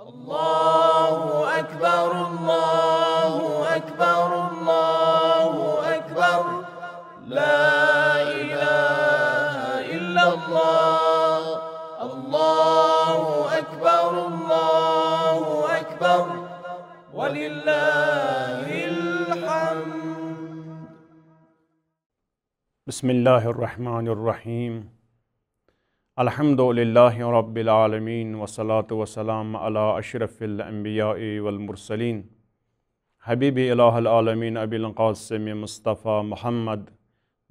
الله أكبر الله أكبر الله أكبر لا إله إلا الله الله أكبر الله أكبر ولله الحمد بسم الله الرحمن الرحيم الحمد للہ رب العالمین وصلاۃ وسلام علی اشرف الانبیاء والمرسلین حبیب الہ العالمین ابی القاسم مصطفیٰ محمد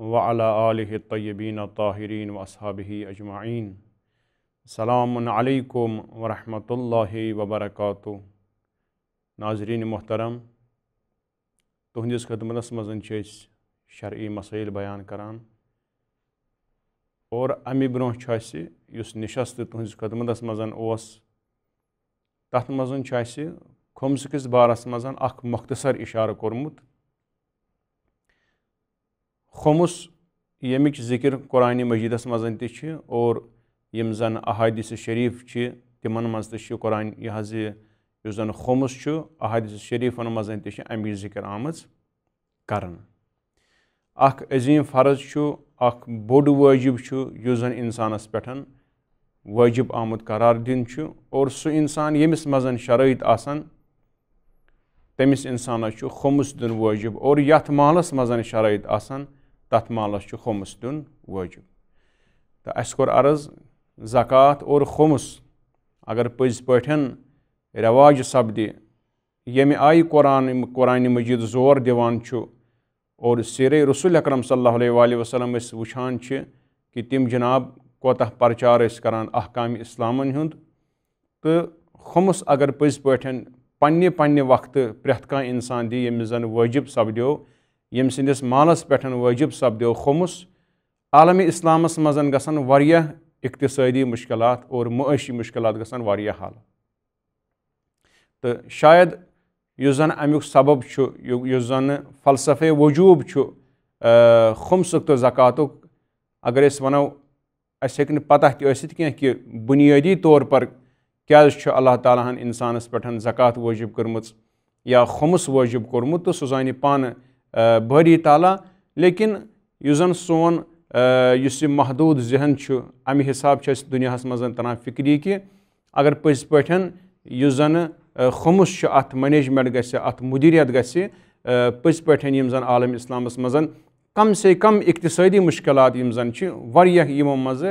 و آلہ علیہ طیبین طاہرین و صحاب اجماعین السلام علیک ورحمۃ اللہ وبرکاتہ ناظرین محترم تہندس خدمتس مز شرعی مسائل بیان کران اور اَمہِ برٛونٛہہ چھُ اَسہِ یُس نِشستہٕ تُہٕنٛزِ خدمَتَس منٛز اوس تَتھ منٛز چھُ اَسہِ کھوٚمژٕ کِس بارَس منٛز اَکھ مۄختصر اِشارٕ کوٚرمُت کھوٚمُس ییٚمِچ ذِکِر قرآنہِ مجیٖدَس منٛز تہِ چھِ اور یِم زَن احادِثہِ شریٖف چھِ تِمَن منٛز تہِ چھِ قرآن یہِ حظ یہِ یُس زَن کھوٚمُس چھُ احادِثہِ شریٖفَن منٛز تہِ چھِ اَمِچ ذِکِر آمٕژ کَرنہٕ اَکھ عظیٖم فرض چھُ اکھ بوٚڑ وٲجِب چھُ یُس زَن اِنسانَس پٮ۪ٹھ وٲجِب آمُت قرار دیُن چھُ اور سُہ اِنسان ییٚمِس منٛز شرٲیِط آسَن تٔمِس اِنسانَس چھُ ہوٚمُس دیُن وٲجِب اور یَتھ محلَس منٛز شرٲیِط آسَن تَتھ محلَس چھُ ہوٚمُس دیُن وٲجِب تہٕ اَسہِ کوٚر عرض زکات اور ہوٚمُس اگر پٔزۍ پٲٹھۍ رٮ۪واج سَپدِ ییٚمہِ آیہِ قۄران قۄرانہِ مجیٖد زور دِوان چھُ اور سیرے رسول اکرم صلی اللہ علیہ وآلہ وسلم اس چھے کہ تم جناب کوتہ پرچار احکام اسلام اسلامن تو خمس اگر پز پنی پنی وقت پریت دی یم زن واجب سپدیو سندس مالس سب دیو خمس عالم اسلامس گسن واریہ اقتصادی مشکلات اور معاشی مشکلات گسن واریہ حل تو شاید اسی سبب وجوٗب وجوب خمسک تو زکاتُک اگر ونو اس پتہ تہِ ٲسِتھ کینٛہہ کہ بُنیٲدی طور پر چھُ اللہ تعالیٰ انسان کوٚرمُت تہٕ سُہ زانہِ پانہٕ تو تعالیٰ لیکِن پان بری سون لیکن یہِ محدوٗد ذہن امہ حساب دنیا منٛز تَران فکری کہِ اگر یُس زَنہٕ خمس ات منیجمنٹ گز ات مدیریت پز مدریت زن عالم اسلامس مز کم سے کم اقتصادی مشکلات زن یمو مز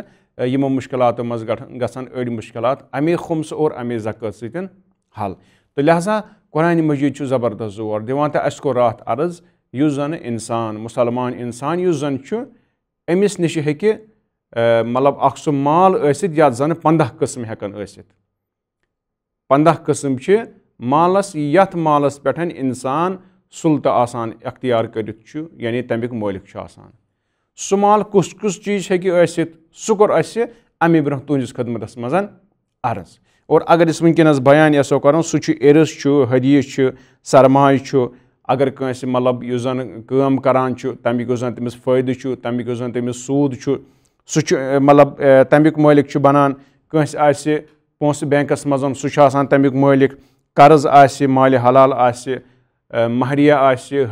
یمو مشکلات مز اڑ مشکلات امس اوور امے ذک س ستھ حل تو لہذا قرآن مجید زبردست زور دان تو اس کو رات عرض اس انسان مسلمان انسان اس زن امس نش مطلب اخ سہ مال زن پندہ قسم ہیکن پنٛداہ قٕسم چھِ مالَس یَتھ مالَس پٮ۪ٹھ اِنسان سُلطہٕ آسان اختیار کٔرِتھ چھُ یعنی تَمیُک مٲلِک چھُ آسان سُہ مال کُس کُس چیٖز ہیٚکہِ ٲسِتھ سُہ کوٚر اَسہِ اَمہِ برونٛہہ تُہٕنٛدِس خدمَتَس منٛز عرض اور اگر أسۍ وٕنکٮ۪نَس بیان یَژھو کَرُن سُہ چھُ عرض چھُ حدیٖث چھُ سرمایہِ چھُ اگر کٲنٛسہِ مطلب یُس زَن کٲم کَران چھُ تَمیُک یُس زَن تٔمِس فٲیدٕ چھُ تَمیُک یُس زَن تٔمِس سوٗد چھُ سُہ چھُ مطلب تَمیُک مٲلِک چھُ بَنان کٲنٛسہِ آسہِ पोसह बैंकस मं सह तमिक मालिक कर्ज आल हलाल आहरिया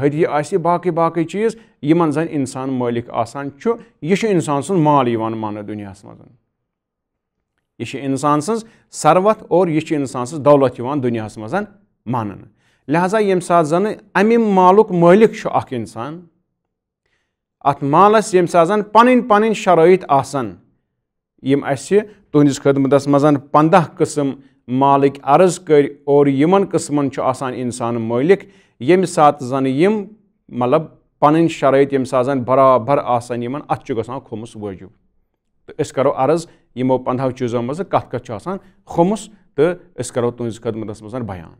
हदिय आकि बाकी चीज इन जन इंसान मालिक आसान यह इंसान सुन माल मान दुनिया मं यह इंसान सज सरवत और यह इंसान सज दौलत दुनिया मं मान लिहाजा यम सात जन अमि मालुक मालिक इंसान अत मालस यम सात जन पन पन शराइत आसान یم اسہ تہندس خدمت من پندہ قسم مالک عرض کر اور یمن قسمن آسان انسان مالک یم سات زن یم مطلب پن شرائط یم سات زن برابر آسان یمن ات گسان خمس واجب تو اس کرو عرض یمو پندہ چیزوں مز کت کت آسان خمس تو اس کرو تہندس خدمت من بیان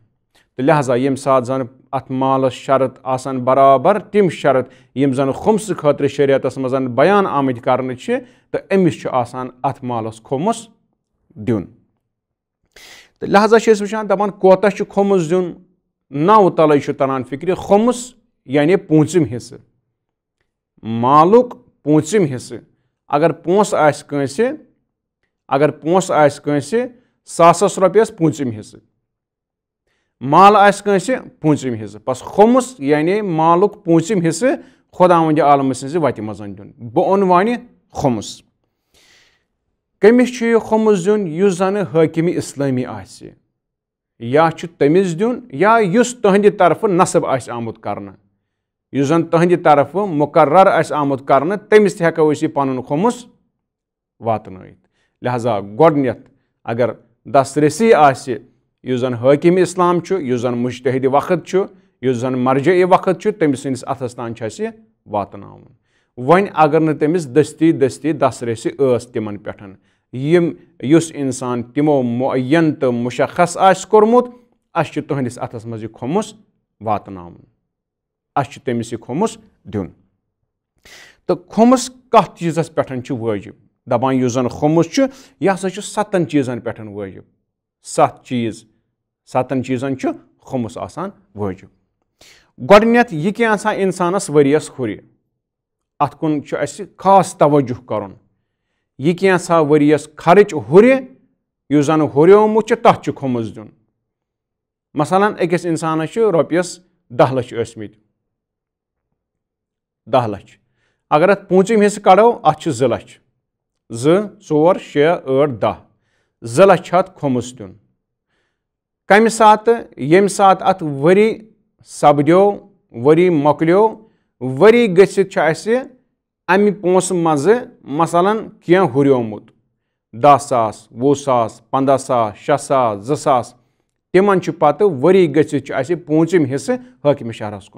तो लिहाजा यम सात जन अत मालस शरत आसान बराबर तम शरत यम जन खुमस खतर शरीयत मज बयान आमद कर तो अमिस आसान अत मालस खोमस दिन तो लिहाजा वान दपान कोत खोमस दिन नौ तल तरान फिक्र खोमस यानि पूंचम हिस्से मालुक पूंचम हिस्से अगर पोस आस अगर पोस आस सासस रोपयस पूंचम हिस्से مال آس آنس پونچم حصہ بس کمس یعنی مالک پونچم حصہ خدا عالم وتہ ستن دن ون کمس یہ کمس دن اس زن اسلامی آس یا تمس آمس یا اس طرف نصب آس آمت اس زن کرفہ مقرر آس آمت تمس کرمس اس یہ پنس واتن لہذا اگر دسترسی ریسی یُس زن حٲکِم اِسلام چھُ یُس زن مُشتحدِ وقت چھُ یُس زن مرجعی وقت چھُ تٔمۍ سٕنٛدِس اَتھَس تام چھُ اَسہِ یہِ واتناوُن وۄنۍ اگر نہٕ تٔمِس دٔستی دٔستی دَسرٲسی ٲس تِمَن پٮ۪ٹھ یِم یُس اِنسان تِمو معین تہٕ مُشخص آسہِ کوٚرمُت اَسہِ چھُ تُہٕنٛدِس اَتھَس منٛز یہِ کھوٚمُس واتناوُن اَسہِ چھُ تٔمِس یہِ کھوٚمُس دیُن تہٕ کھوٚمُس کَتھ چیٖزَس پٮ۪ٹھ چھُ وٲجِب دَپان یُس زَن کھوٚمُس چھُ یہِ ہَسا چھُ سَتَن چیٖزَن پٮ۪ٹھ وٲجِب سَتھ چیٖز ستن چیزن خمس آسان واجب یہِ کینٛہہ آسان آجب گت ہُرِ کینسان کُن چھُ کن خاص توجہ یہِ کینٛہہ خرٕچ ہُرِ یُس ہُریومُت چھُ کرچ ہوری تک کھمس دس اکس انسان روپیس دہ لم حصہ کڑو زٕ لچھ چھِ شھ دس دیُن کمہِ ساتہٕ ساتہٕ ییٚمہِ اَتھ ؤری سپدیو ؤری مۄکلیو ؤری گٔژھِتھ چھُ اَسہِ اَمہِ پونٛسہٕ منٛزٕ مثلاً کینٛہہ ہُریومُت دَہ ساس وُہ ساس پنٛداہ ساس شےٚ ساس زٕ ساس چھُ ؤری گٔژھِتھ زن پہ پوچم حصہ ہاکم شہرس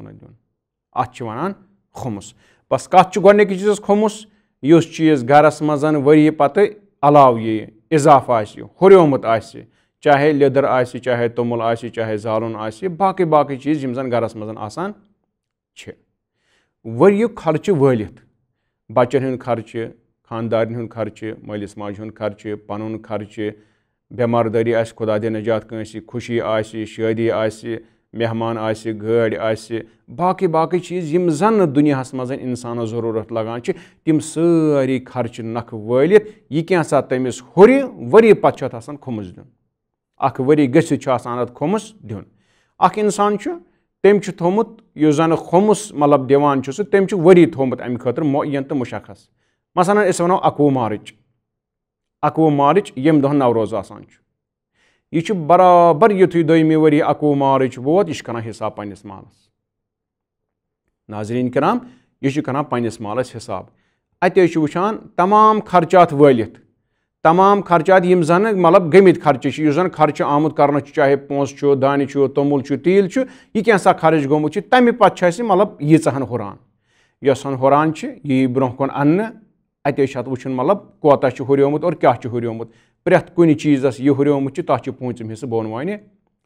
بَس کَتھ چھُ گۄڈنِکِس چیٖزَس کچھ یُس چیٖز گَرَس منٛز ؤری گرس علاوٕ پتہ اِضافہٕ آسہِ ہُریومُت آسہِ چاہے لیدر لدر آاہے تومل آالن آئی چیز گرس مزان ورک خرچہ ولتھ بچن خرچہ خاندارن خرچہ مالس ماجہ خرچہ پن خرچہ بمار داری خدا دہ نجات کنس خوشی آ شادی آہمان آئی بنیا منسانس ضرورت لگانے تم سی خرچہ نخ وت یہ کی تمس آسان آمس دن اکھ ؤری گٔژھِتھ چھُ آسان اَتھ کھوٚمُس دیُن اَکھ اِنسان چھُ تٔمۍ چھُ تھوٚمُت یُس زَن کھوٚمُس مطلب دِوان چھُ سُہ تٔمۍ چھُ ؤری تھوٚمُت اَمہِ خٲطرٕ معین تہٕ مُشخص مثلاً أسۍ وَنو اَکوُہ مارٕچ اَکوُہ مارٕچ ییٚمہِ دۄہ نوروز آسان چھُ یہِ چھُ برابر یُتھُے دٔیمہِ ؤری اَکوُہ مارٕچ ووت یہِ چھُ کَران حِساب پنٛنِس مالَس ناظریٖن کِرام یہِ چھُ کَران پنٛنِس مالَس حِساب اَتہِ حظ چھُ وٕچھان تمام خرچات وٲلِتھ تمام خرچات یم زن مطلب گمت خرچہ زن اسرچہ آمت کر چاہے پس دان تمل تیل کی خرچ گیم پتہ مطلب ہن یانان نران یہ برو کن ان اتش و مطلب کتا ہوریم اور کیامت پریت کن چیز یہ ہوریمت تک پہ بانے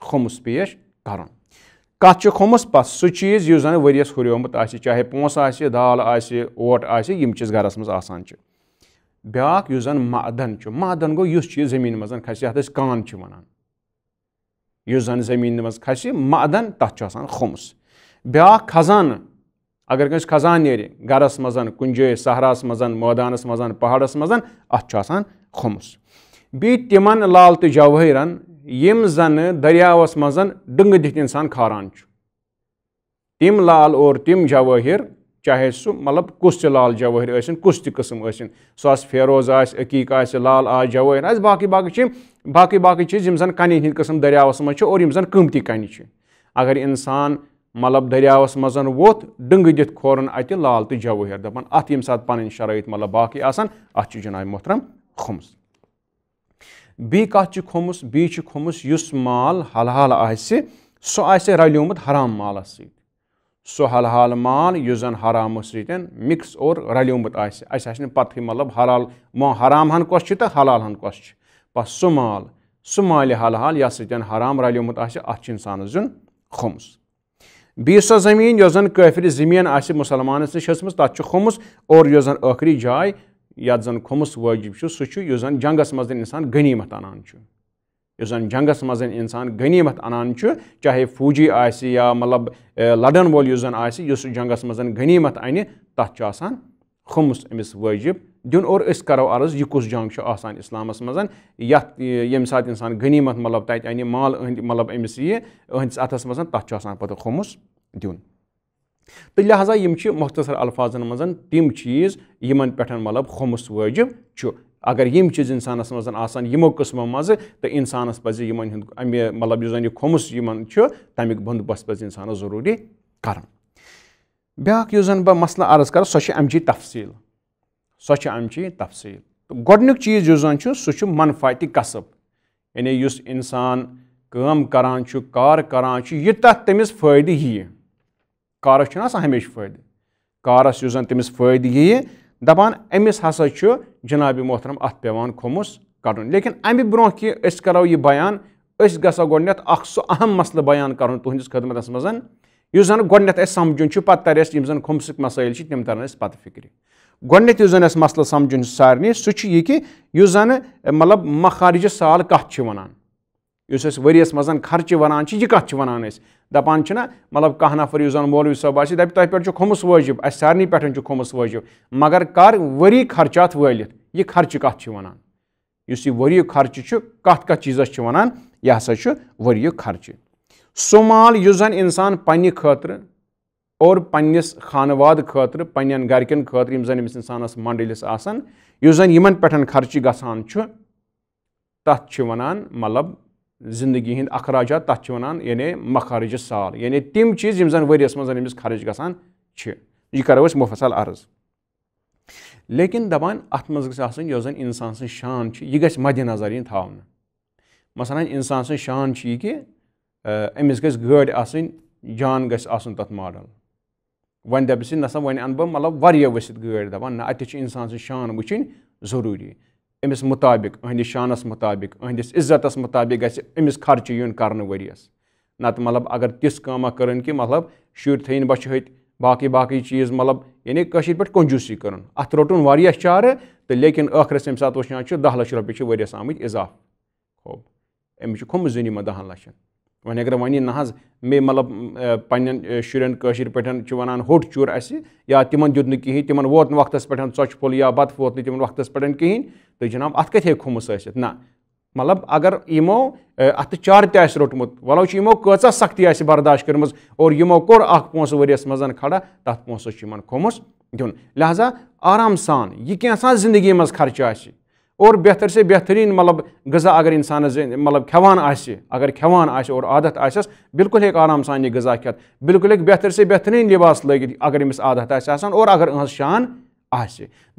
کھمس پیش کر سک چیز ورسم آپ چاہے پہ دال آوٹ آم چیز آسان مجھے بیااق زن مدن مادن منٛز کھسہِ یَتھ أسۍ کان کی ونان اس زن تَتھ چھُ آسان تانس بیاا خزانہٕ اگر کٲنٛسہِ نیرِ گَرَس منٛز منٛز کُنہِ جایہِ صحراہَس کس کزان نیے گرس مزے جائیں سحرہ من میدانس مز پہاڑ جوٲہِرَن یِم زَنہٕ دٔریاوَس منٛز ڈٕنٛگہٕ دِتھ اِنسان کھاران چھُ تِم لال اور تِم جوٲہِر چاہے سہ مطلب کس قٕسٕم ٲسِن سُہ آسہِ فیروز آسہِ عقیٖق آسہِ لال آسہِ آسہِ باقٕے باقٕے باقٕے باقٕے چھِ چیٖز یِم زَن ہِنٛدۍ قٕسٕم دٔریاوَس منٛز چھِ اور یِم زَن قۭمتی کَنہِ چھِ اگر اِنسان مطلب دٔریاوَس منٛز ووٚتھ ڈٕنٛگہٕ دِتھ کھورُن اَتہِ لال تہٕ مز دَپان اَتھ ییٚمہِ ساتہٕ پَنٕنۍ شرائط مطلب باقٕے آسان اَتھ جِناب محترم کھوٚمُس بیٚیہِ کَتھ چھِ کھوٚمُس بیٚیہِ بیوس کھوٚمُس یُس مال حلحال آسہِ سُہ آسہِ رَلیومُت حرام مالَس سۭتۍ سو حال مال یُس اسرامو سۭتۍ مکس اور آسہِ آسہِ اَسہِ نہٕ پتہ مطلب حلال مو حرام ہن تہٕ حلال کۄس چھِ پس سُہ مال سُہ مالہِ حل حال یَتھ سۭتۍ حرام آسہِ اَتھ چھِ اِنسانَس بیٚیہِ سۄ زٔمیٖن یۄس زَن رتہ زٔمیٖن آسہِ مُسلمانَس نِش ہیٚژمٕژ تَتھ چھُ زمین اور یۄس زَن ٲخری جاے یَتھ زَن كری وٲجِب چھُ سُہ چھُ یُس زَن جنٛگَس منٛز اِنسان غنی اَنان چھُ یُس زَن جنٛگَس منٛز اِنسان غنیٖمت اَنان چھُ چاہے فوٗجی آسہِ یا مطلب لَڑن وول یُس زَن آسہِ یُس جنٛگَس منٛز غنیٖمت اَنہِ تَتھ چھُ آسان خُمُس أمِس وٲجِب دیُن اور أسۍ کَرو عرض یہِ کُس جنٛگ چھُ آسان اِسلامَس منٛز یَتھ ییٚمہِ ساتہٕ اِنسان غنیٖمت مطلب تَتہِ اَنہِ مال أہٕنٛدِ مطلب أمِس یہِ أہٕنٛدِس اَتھَس منٛز تَتھ چھُ آسان پَتہٕ خُمُس دیُن تہٕ لہٰذا یِم چھِ مۄختصر الفاظن منٛز تِم چیٖز یِمَن پٮ۪ٹھ مطلب خُمُس وٲجِب چھُ اگر یم چیز انسانس مز آسان یمو قسمو مز تو انسانس یمن ہند انہیں مطلب یہ کھومس ان تمیک بندوبست پروری کرایا اس زب مسلہ عرض کر سمچی جی تفصیل سوچ امچی جی تفصیل تو گیز زن منفاتی قصب یعنی کران اس کار کران کر تم فائدہ یہ کارس ہمیشہ فائدہ کارس زب تم فائدہ یہ دپان أمِس ہسا چھُ جِنابِ محترم اَتھ پیٚوان کھوٚمُس کَڑُن لیکِن اَمہِ برونٛہہ کہِ أسۍ کَرو یہِ بیان أسۍ گژھو گۄڈٕنٮ۪تھ اَکھ سُہ اَہم مسلہٕ بیان کَرُن تُہٕنٛدِس خدمَتَس منٛز یُس زَن گۄڈٕنٮ۪تھ اَسہِ سَمجھُن چھُ پَتہٕ تَرِ اَسہِ یِم زَن کھُمسٕکۍ مسٲیِل چھِ تِم تَرَن اَسہِ پَتہٕ فِکرِ گۄڈٕنٮ۪تھ یُس زَن اَسہِ مسلہٕ سَمجھُن چھُ سارنٕے سُہ چھُ یہِ کہِ یُس زَن مطلب مخارجہِ سال کَتھ چھِ وَنان اس ورس مرچہ وان کچھ واانے دہ مطلب کفر اس زن مولوی صاحب آپ ترمس واجب اارے پھنس واجب مگر کر وری خرچات ولتھ یہ خرچہ کان اس ورک خرچہ کیزس کے ونان یہ سا خرچہ سو مال زنسان پہ خط اان واد خن گھرک خطر انسان منڈلس آرچہ ونان مطلب जिन्दगी हिन्द अखराजा तथ वन यानि मखरज साल यानि तम चीज यम जन वरियस मज अमिस खर्च गसान यह करो मुफसल अर्ज लेकिन दपान अत मज यस जन इंसान सं शान यह ग मद नजर इन था मसला इंसान सं शान यह कि अमिस गाड़ आ जान गसन तथ मॉडल वन दपस ना वन अन बह मतलब वसित गाड़ दपान ना अत इंसान सं शान वुचिन जरूरी أمس مطابق أهند شانس مطابق أہندس عزتس مطابق گھس أمس خرچہ یون کر ورس نت مطلب اگر تس کامہ کرن کہ مطلب شر تھین بچ ہت باقی باقی چیز مطلب یعنی کشیر پہ کنجوسی کرن ات روٹن واریہ چارہ تو لیکن آخرس ام سات وچان دہ لچھ روپیے ورس آمت اضافہ خوب امس کھم زنی من دہن لچھن وۄنۍ اگر وَنہِ نہ حظ مےٚ مطلب پنٛنٮ۪ن شُرٮ۪ن کٲشِر پٲٹھۍ چھِ وَنان ہوٚٹ شُر اَسہِ یا تِمَن دیُت نہٕ کِہیٖنۍ تِمَن ووت نہٕ وقتَس پٮ۪ٹھ ژۄچہِ پھوٚل یا بَتہٕ ووت نہٕ تِمَن وقتَس پٮ۪ٹھ کِہیٖنۍ تہٕ جِناب اَتھ کَتہِ ہیٚکہِ ہُمٕس ٲسِتھ نہ مطلب اگر یِمو اَتھٕ چارٕ تہِ آسہِ روٚٹمُت وَلو چھِ یِمو کۭژاہ سختی آسہِ برداش کٔرمٕژ اور یِمو کوٚر اَکھ پونٛسہٕ ؤریَس منٛز کھڑا تَتھ پونٛسَس چھُ یِمَن کھوٚمُس دیُن لہٰذا آرام سان یہِ کینٛژھا زندگی منٛز خرچہِ آسہِ और बेहतर से बेहतरीन मतलब गज़ा अगर इंसान मतलब खेवान आगर खेवान और आदत आसस बिल्कुल हेक आराम सान यह गज़ा खेत बिल्कुल हेक बेहतर से बेहतरीन लिबास लगित अगर अमिस आदत आसान और अगर अहस शान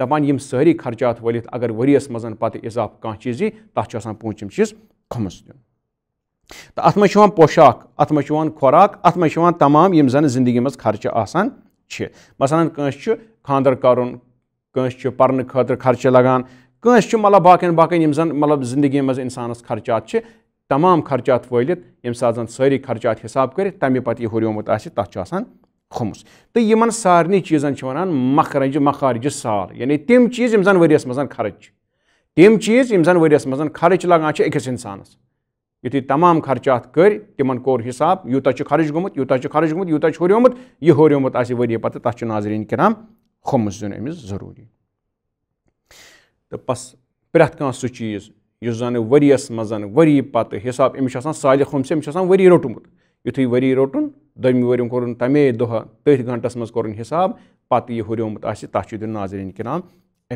दपान यम सारी खर्चात वलित अगर वरीस मज पे इजाफ कह चीज तथा पाँचम चीज खमस दिन तो अत मे पोशाक अत मे खुराक अत मे तमाम यम जन जिंदगी मज खर्च आसान मसलन कंस खानदर कर पर्न खर्च लगान कंस मतलब बाकन बाकन जन मतलब जिंदगी मज इंसानस खर्चात तमाम खर्चात वलित यम सात जन सारी खर्चात हिसाब कर तमें पे यह हरिमुत आसान खुमस तो इन सारे चीज़न वन मखरज मखारज साल यानी तम चीज़ यम जन वरियस मज खर्च तम चीज़ यम जन वरियस मज खर्च लगान अकिस इंसानस यु तमाम खर्चात कर तिमन कोर हिसाब यूत खर्च गुत यूत खर्च गुत यूत हरिमुत यह हरिमुत वरी पे तथा नाजरीन कराम खुमस दिन अमिस जरूरी तो बस प्रथ कह सह चीज इस जन वरीस मज वरी पत हिसाब अमिस सालिखम से अमिस वरी रोटमुत युथ वरी रोटन दमि वरम कोर तमे दह तथ घंटस मज कोर हिसाब पत यह हुरमुत आत नाजरीन कराम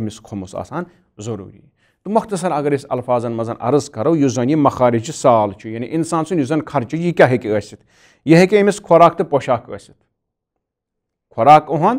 अमिस खोमस आसान जरूरी तो मख्तसर अगर इस अल्फाजन मजन अर्ज करो इस जन यह मखारिज साल यानी इंसान सुन जन खर्च यह क्या हे यह हे अमिस खुराक तो पोशाक खुराक ओहन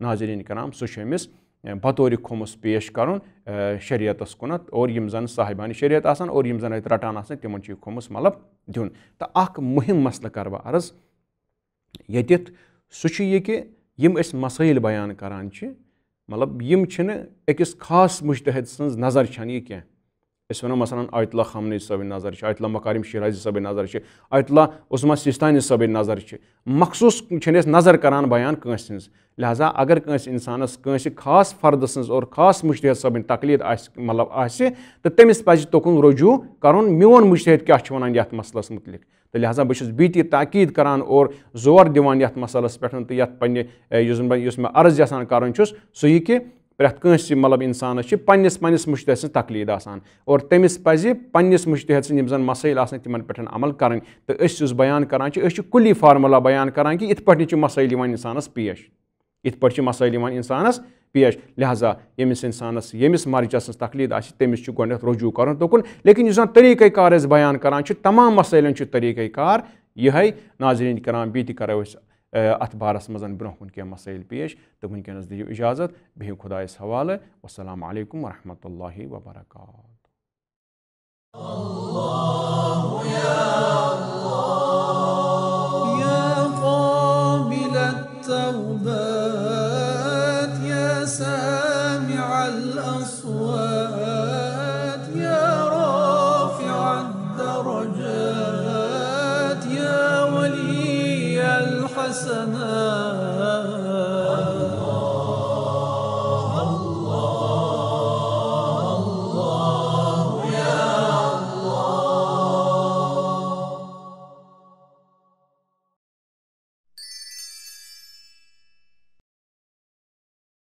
نازلین کرام سُہ چھُ أمِس بطورِ کھوٚمُس پیش کَرُن شریعتَس کُنَتھ اور یِم زَن صاحبانہِ شریعت آسان اور یِم زَن اَتہِ رَٹان آسان تِمَن چھُ یہِ کھوٚمُس مطلب دیُن تہٕ اَکھ مُہِم مسلہٕ کَرٕ بہٕ عرض ییٚتٮ۪تھ سُہ چھُ یہِ کہِ یِم أسۍ مسٲیِل بیان کَران چھِ مطلب یِم چھِنہٕ أکِس خاص مُجتہد سٕنٛز نظر چھَنہٕ یہِ کینٛہہ أسۍ وَنو مثلاً آیت اللہ خامنی صٲبٕنۍ نظر چھِ آیت اللہ مکارِم شیٖرازی صٲبٕنۍ نظر چھِ آیت اللہ عثما سِستانی صٲبٕنۍ نظر چھِ مخصوٗص چھِنہٕ أسۍ نظر کران بیان کٲنٛسہِ ہٕنٛز لہٰذا اگر کٲنٛسہِ اِنسانَس کٲنٛسہِ خاص فردٕ سٕنٛز اور خاص مُشتحد صٲبٕنۍ تقلیٖد آسہِ مطلب آسہِ تہٕ تٔمِس پَزِ تُکُن رجوٗع کَرُن میون مُشتحد کیٛاہ چھُ وَنان یَتھ مسلَس متعلق تہٕ لہٰذا بہٕ چھُس بیٚیہِ تہِ تاکیٖد کران اور زور دِوان یَتھ مسلَس پٮ۪ٹھ تہٕ یَتھ پنٛنہِ یُس بہٕ یُس مےٚ عرض یَژھان کَرُن چھُس سُہ یہِ کہِ پرٛٮ۪تھ کٲنٛسہِ مطلب اِنسانَس چھِ پنٛنِس پنٛنِس مُشتہِ سٕنٛز تقلیٖد آسان اور تٔمِس پَزِ پنٛنِس مُشتِحد سٕنٛدۍ یِم زَن مسٲیِل آسان تِمَن پٮ۪ٹھ عمل کَرٕنۍ تہٕ أسۍ یُس بیان کَران چھِ أسۍ چھِ کُلی فارموٗلا بیان کَران کہِ یِتھ پٲٹھۍ چھِ مسٲیِل یِوان اِنسانَس پیش یِتھ پٲٹھۍ چھِ مسٲیِل یِوان اِنسانَس پیش لہٰذا ییٚمِس اِنسانَس ییٚمِس مَرجَس سٕنٛز تقلیٖد آسہِ تٔمِس چھُ گۄڈٕنٮ۪تھ رجوٗع کَرُن توکُن لیکِن یُس زَن طٔریٖقہٕ کار أسۍ بیان کَران چھِ تمام مسٲیلَن چھُ طٔریٖقہٕ کار یِہوٚے ناظریٖن کَران بیٚیہِ تہِ کَرو أسۍ ات بارس مزا برہ کن كی مسائل پیش تو ونکس دیو اجازت بہو خدا حوالہ والسلام علیکم ورحمۃ اللہ وبرکاتہ